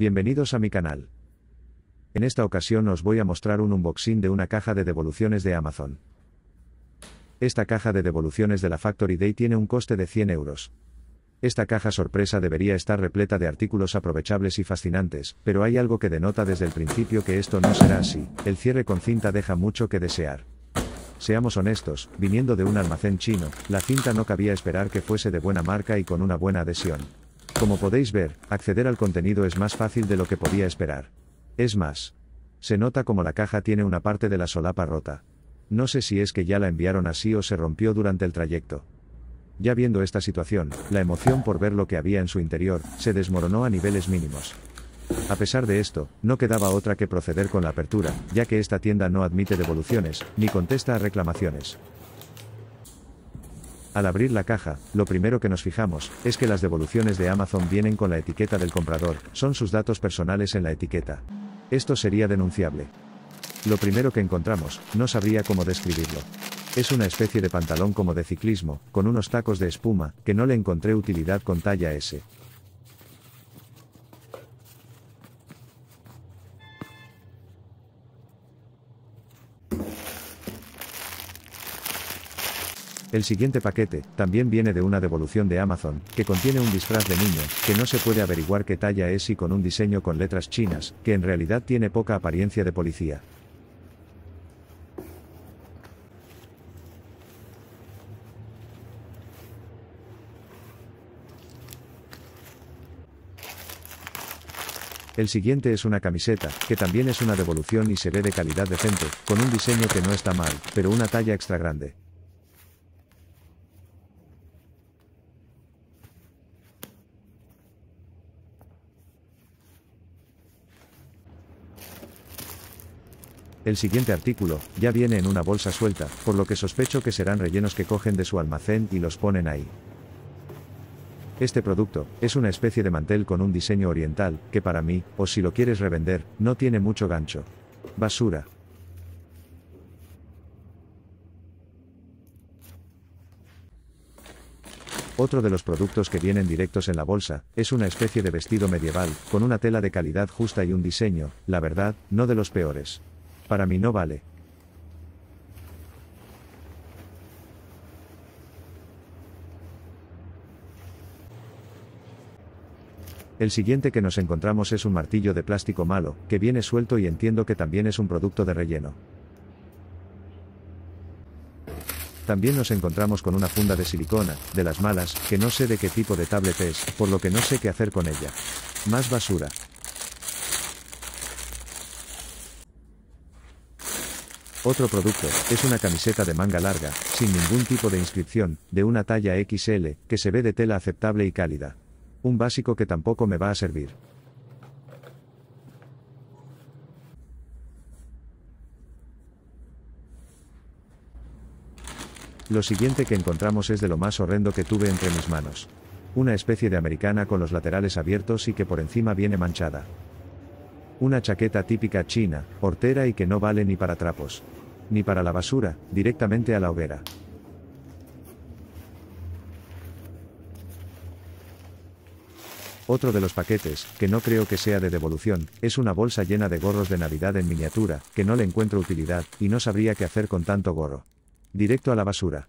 Bienvenidos a mi canal. En esta ocasión os voy a mostrar un unboxing de una caja de devoluciones de Amazon. Esta caja de devoluciones de la Factory Day tiene un coste de 100 euros. Esta caja sorpresa debería estar repleta de artículos aprovechables y fascinantes, pero hay algo que denota desde el principio que esto no será así, el cierre con cinta deja mucho que desear. Seamos honestos, viniendo de un almacén chino, la cinta no cabía esperar que fuese de buena marca y con una buena adhesión. Como podéis ver, acceder al contenido es más fácil de lo que podía esperar. Es más. Se nota como la caja tiene una parte de la solapa rota. No sé si es que ya la enviaron así o se rompió durante el trayecto. Ya viendo esta situación, la emoción por ver lo que había en su interior, se desmoronó a niveles mínimos. A pesar de esto, no quedaba otra que proceder con la apertura, ya que esta tienda no admite devoluciones, ni contesta a reclamaciones. Al abrir la caja, lo primero que nos fijamos, es que las devoluciones de Amazon vienen con la etiqueta del comprador, son sus datos personales en la etiqueta. Esto sería denunciable. Lo primero que encontramos, no sabría cómo describirlo. Es una especie de pantalón como de ciclismo, con unos tacos de espuma, que no le encontré utilidad con talla S. El siguiente paquete, también viene de una devolución de Amazon, que contiene un disfraz de niño, que no se puede averiguar qué talla es y con un diseño con letras chinas, que en realidad tiene poca apariencia de policía. El siguiente es una camiseta, que también es una devolución y se ve de calidad decente, con un diseño que no está mal, pero una talla extra grande. El siguiente artículo, ya viene en una bolsa suelta, por lo que sospecho que serán rellenos que cogen de su almacén y los ponen ahí. Este producto, es una especie de mantel con un diseño oriental, que para mí, o si lo quieres revender, no tiene mucho gancho. Basura. Otro de los productos que vienen directos en la bolsa, es una especie de vestido medieval, con una tela de calidad justa y un diseño, la verdad, no de los peores para mí no vale. El siguiente que nos encontramos es un martillo de plástico malo, que viene suelto y entiendo que también es un producto de relleno. También nos encontramos con una funda de silicona, de las malas, que no sé de qué tipo de tablet es, por lo que no sé qué hacer con ella. Más basura. Otro producto, es una camiseta de manga larga, sin ningún tipo de inscripción, de una talla XL, que se ve de tela aceptable y cálida. Un básico que tampoco me va a servir. Lo siguiente que encontramos es de lo más horrendo que tuve entre mis manos. Una especie de americana con los laterales abiertos y que por encima viene manchada. Una chaqueta típica china, hortera y que no vale ni para trapos. Ni para la basura, directamente a la hoguera. Otro de los paquetes, que no creo que sea de devolución, es una bolsa llena de gorros de Navidad en miniatura, que no le encuentro utilidad, y no sabría qué hacer con tanto gorro. Directo a la basura.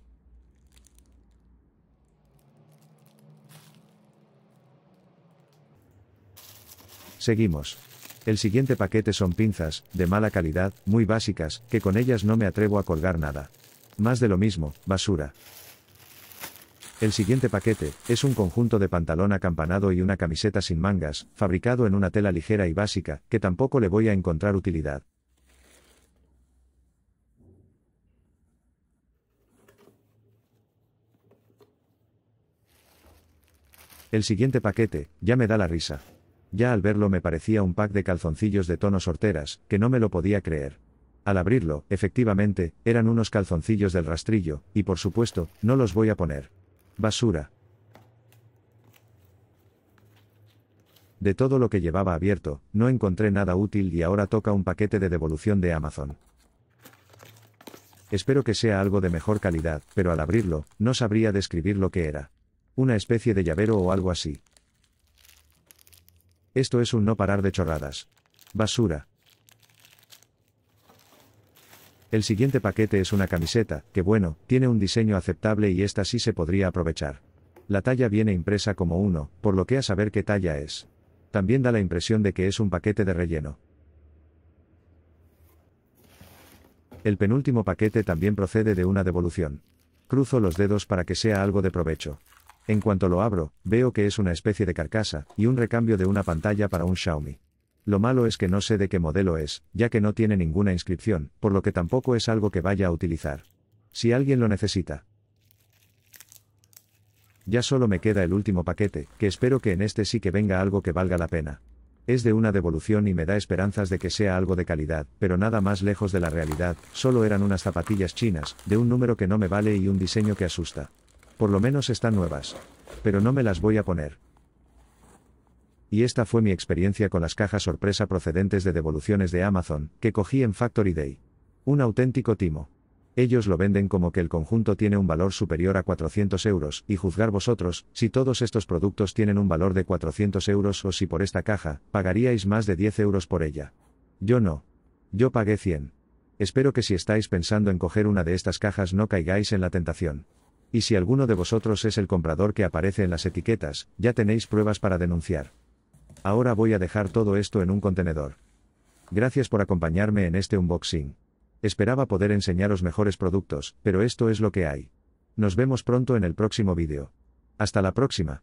Seguimos. El siguiente paquete son pinzas, de mala calidad, muy básicas, que con ellas no me atrevo a colgar nada. Más de lo mismo, basura. El siguiente paquete, es un conjunto de pantalón acampanado y una camiseta sin mangas, fabricado en una tela ligera y básica, que tampoco le voy a encontrar utilidad. El siguiente paquete, ya me da la risa. Ya al verlo me parecía un pack de calzoncillos de tonos horteras, que no me lo podía creer. Al abrirlo, efectivamente, eran unos calzoncillos del rastrillo, y por supuesto, no los voy a poner. Basura. De todo lo que llevaba abierto, no encontré nada útil y ahora toca un paquete de devolución de Amazon. Espero que sea algo de mejor calidad, pero al abrirlo, no sabría describir lo que era. Una especie de llavero o algo así. Esto es un no parar de chorradas. Basura. El siguiente paquete es una camiseta, que bueno, tiene un diseño aceptable y esta sí se podría aprovechar. La talla viene impresa como uno, por lo que a saber qué talla es. También da la impresión de que es un paquete de relleno. El penúltimo paquete también procede de una devolución. Cruzo los dedos para que sea algo de provecho. En cuanto lo abro, veo que es una especie de carcasa, y un recambio de una pantalla para un Xiaomi. Lo malo es que no sé de qué modelo es, ya que no tiene ninguna inscripción, por lo que tampoco es algo que vaya a utilizar. Si alguien lo necesita. Ya solo me queda el último paquete, que espero que en este sí que venga algo que valga la pena. Es de una devolución y me da esperanzas de que sea algo de calidad, pero nada más lejos de la realidad, solo eran unas zapatillas chinas, de un número que no me vale y un diseño que asusta. Por lo menos están nuevas. Pero no me las voy a poner. Y esta fue mi experiencia con las cajas sorpresa procedentes de devoluciones de Amazon, que cogí en Factory Day. Un auténtico timo. Ellos lo venden como que el conjunto tiene un valor superior a 400 euros, y juzgar vosotros, si todos estos productos tienen un valor de 400 euros o si por esta caja, pagaríais más de 10 euros por ella. Yo no. Yo pagué 100. Espero que si estáis pensando en coger una de estas cajas no caigáis en la tentación y si alguno de vosotros es el comprador que aparece en las etiquetas, ya tenéis pruebas para denunciar. Ahora voy a dejar todo esto en un contenedor. Gracias por acompañarme en este unboxing. Esperaba poder enseñaros mejores productos, pero esto es lo que hay. Nos vemos pronto en el próximo vídeo. Hasta la próxima.